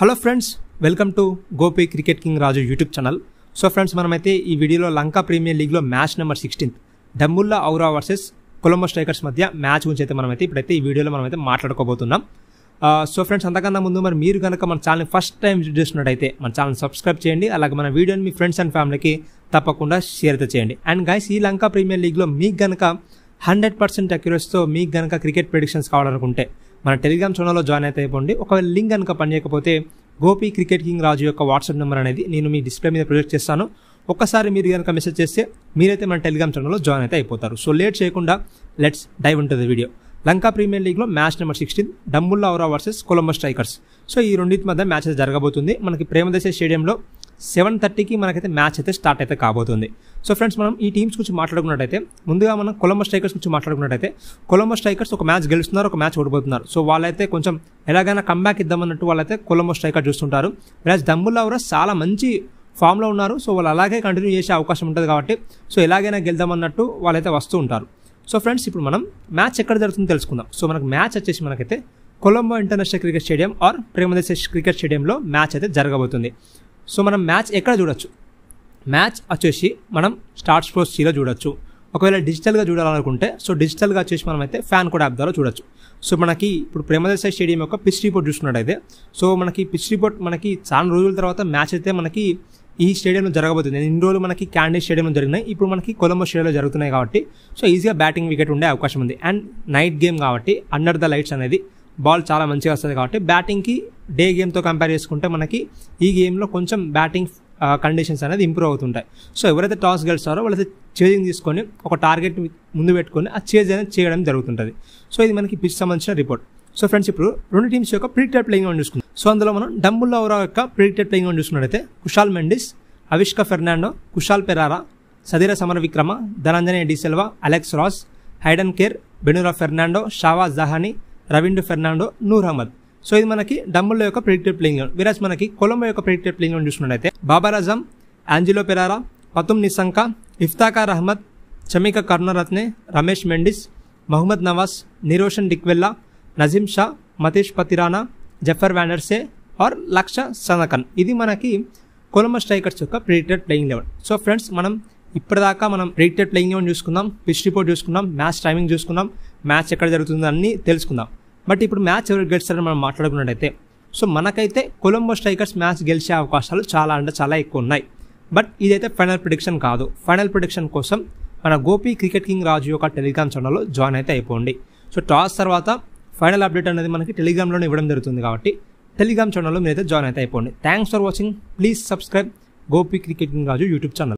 hello friends welcome to Gopi cricket king Raju YouTube channel so friends మనమైతే ఈ వీడియోలో Lanka premier లీగ్లో match number sixteenth Dambulla Aura versus Colombo strikers మధ్య మ్యాచ్ గురించి అయితే మనమైతే ఇప్పుడైతే ఈ వీడియోలో మనమైతే మాట్లాడుకోబోతున్నాం సో ఫ్రెండ్స్ అంతకన్నా ముందు మరి మీరు కనుక మన ఛానల్ ఫస్ట్ టైం విజిట్ చేసినట్టయితే మన ఛానల్ సబ్స్క్రైబ్ చేయండి అలాగే మన వీడియోని మీ ఫ్రెండ్స్ అండ్ ఫ్యామిలీకి తప్పకుండా షేర్ అయితే చేయండి అండ్ గైస్ ఈ లంకా ప్రీమియర్ లీగ్లో మీకు కనుక హండ్రెడ్ పర్సెంట్ అక్యురస్తో మీకు కనుక క్రికెట్ ప్రిడిక్షన్స్ కావాలనుకుంటే మన టెలిగ్రామ్ ఛానల్లో జాయిన్ అయితే అయిపోండి ఒకవేళ లింక్ కనుక పనిచేయకపోతే గోపి క్రికెట్ కింగ్ రాజు యొక్క వాట్సాప్ నెంబర్ అనేది నేను మీ డిస్ప్లే మీద ప్రొజెక్ట్ చేస్తాను ఒక్కసారి మీరు కనుక మెసేజ్ చేస్తే మీరైతే మన టెలిగ్రామ్ ఛానల్లో జాయిన్ అయితే అయిపోతారు సో లేట్ చేయకుండా లెట్స్ డైవ్ ఉంటుంది వీడియో లంకా ప్రీమియర్ లీగ్లో match number sixteen Dambulla Aura versus Colombo strikers so ఈ రెండింటి మధ్య మ్యాచెస్ జరగబోతుంది మనకి ప్రేమదేశ స్టేడియంలో సెవెన్ థర్టీకి మనకైతే మ్యాచ్ అయితే స్టార్ట్ అయితే కాబోతుంది సో ఫ్రెండ్స్ మనం ఈ టీమ్స్ గురించి మాట్లాడుకున్నట్టయితే ముందుగా మనం కొలంబో స్ట్రైకర్స్ గురించి మాట్లాడుకున్నట్టయితే కొలంబో స్ట్రైకర్స్ ఒక మ్యాచ్ గెలుస్తున్నారు ఒక మ్యాచ్ ఓడిపోతున్నారు సో వాళ్ళైతే కొంచెం ఎలాగైనా కంబ్యాక్ ఇద్దామన్నట్టు వాళ్ళైతే కొలంబో స్ట్రైకర్ చూస్తుంటారు అలాగే కూడా చాలా మంచి ఫామ్లో ఉన్నారు సో వాళ్ళు అలాగే కంటిన్యూ చేసే అవకాశం ఉంటుంది కాబట్టి సో ఎలాగైనా గెలుదామన్నట్టు వాళ్ళైతే వస్తూ ఉంటారు సో ఫ్రెండ్స్ ఇప్పుడు మనం మ్యాచ్ ఎక్కడ జరుగుతుందో తెలుసుకుందాం సో మనకు మ్యాచ్ వచ్చేసి మనకైతే Colombo international cricket stadium R Premadasa cricket స్టేడియంలో మ్యాచ్ అయితే జరగబోతుంది సో మనం మ్యాచ్ ఎక్కడ చూడొచ్చు మ్యాచ్ వచ్చేసి మనం స్టార్ట్ స్పోర్ట్స్ సీలో చూడొచ్చు ఒకవేళ డిజిటల్గా చూడాలనుకుంటే సో డిజిటల్గా వచ్చేసి మనం అయితే ఫ్యాన్ కూడా యాప్ ద్వారా చూడొచ్చు సో మనకి ఇప్పుడు ప్రేమదేశాయి స్టేడియం యొక్క పిచ్ రిపోర్ట్ చూసుకున్నట్టయితే సో మనకి పిచ్ రిపోర్ట్ మనకి చాలా రోజుల తర్వాత మ్యాచ్ అయితే మనకి ఈ స్టేడియంలో జరగబోతుంది ఇన్ని రోజులు మనకి క్యాండీ స్టేడియంలో జరిగినాయి ఇప్పుడు మనకి కొలంబో స్టేడియంలో జరుగుతున్నాయి కాబట్టి సో ఈజీగా బ్యాటింగ్ వికెట్ ఉండే అవకాశం ఉంది అండ్ నైట్ గేమ్ కాబట్టి అండర్ ద లైట్స్ అనేది బాల్ చాలా మంచిగా వస్తుంది కాబట్టి బ్యాటింగ్కి డే గేమ్తో కంపేర్ చేసుకుంటే మనకి ఈ గేమ్లో కొంచెం బ్యాటింగ్ కండిషన్స్ అనేది ఇంప్రూవ్ అవుతుంటాయి సో ఎవరైతే టాస్ గెలుస్తారో వాళ్ళైతే చేజింగ్ తీసుకొని ఒక టార్గెట్ ముందు పెట్టుకొని ఆ చేజ్ అనేది చేయడం జరుగుతుంటుంది సో ఇది మనకి పిచ్ సంబంధించిన రిపోర్ట్ సో ఫ్రెండ్స్ ఇప్పుడు రెండు టీమ్స్ యొక్క ప్రిడిక్టెడ్ ప్లేయింగ్ అని చూసుకుందాం సో అందులో మనం డంబుల్ ఓవరా యొక్క ప్రిడిక్టెడ్ ప్లేయింగ్ అని చూసుకున్నట్టయితే Kusal Mendis Avishka Fernando Kusal Perera Sadeera Samarawickrama Dhananjaya de Silva Alex Ross Hayden Kerr Binura Fernando షావా జహానీ రవీండు ఫెర్నాండో నూర్ అహ్మద్ సో ఇది మనకి డమ్మల యొక్క ప్రిడిక్టెడ్ ప్లేయింగ్ విరాజ్ మనకి కొలంబో యొక్క ప్రిడిక్టెడ్ ప్లేయింగ్ ని చూస్తున్నాం కదా అయితే బాబర్ అజమ్ ఆంజలో పెరారా పతమ్ నిసంకా ఇఫ్తాఖర్ రహ్మత్ షమీక కర్నరత్నే రమేష్ మెండిస్ మహమ్మద్ నవాస్ నిరోషన్ డిక్వెల్లా నజిమ్ షా మతీష్ పతిరానా జఫర్ వానర్సే మరియు లక్షణ సనకన్ ఇది మనకి కొలంబో స్ట్రైకర్స్ యొక్క ప్రిడిక్టెడ్ ప్లేయింగ్ 11 సో ఫ్రెండ్స్ మనం ఇప్పటిదాకా మనం ప్రిడిక్టెడ్ ప్లేయింగ్ ని చూసుకున్నాం బిట్ రిపోర్ట్ చూసుకున్నాం మ్యాచ్ టైమింగ్ చూసుకున్నాం మ్యాచ్ ఎక్కడ జరుగుతుందో అన్ని తెలుసుకున్నాం బట్ ఇప్పుడు మ్యాచ్ ఎవరు గెలుస్తారని మనం మాట్లాడుకున్నట్టయితే సో మనకైతే కొలంబో స్ట్రైకర్స్ మ్యాచ్ గెలిచే అవకాశాలు చాలా అంటే చాలా ఎక్కువ ఉన్నాయి బట్ ఇదైతే ఫైనల్ ప్రొడిక్షన్ కాదు ఫైనల్ ప్రొడిక్షన్ కోసం మన గోపి క్రికెట్ కింగ్ రాజు యొక్క టెలిగ్రామ్ ఛానల్లో జాయిన్ అయితే అయిపోండి సో టాస్ తర్వాత ఫైనల్ అప్డేట్ అనేది మనకి టెలిగ్రామ్లోనే ఇవ్వడం జరుగుతుంది కాబట్టి టెలిగ్రామ్ ఛానల్లో మీరైతే జాయిన్ అయితే అయిపోండి thanks for watching please subscribe Gopi cricket king Raju YouTube channel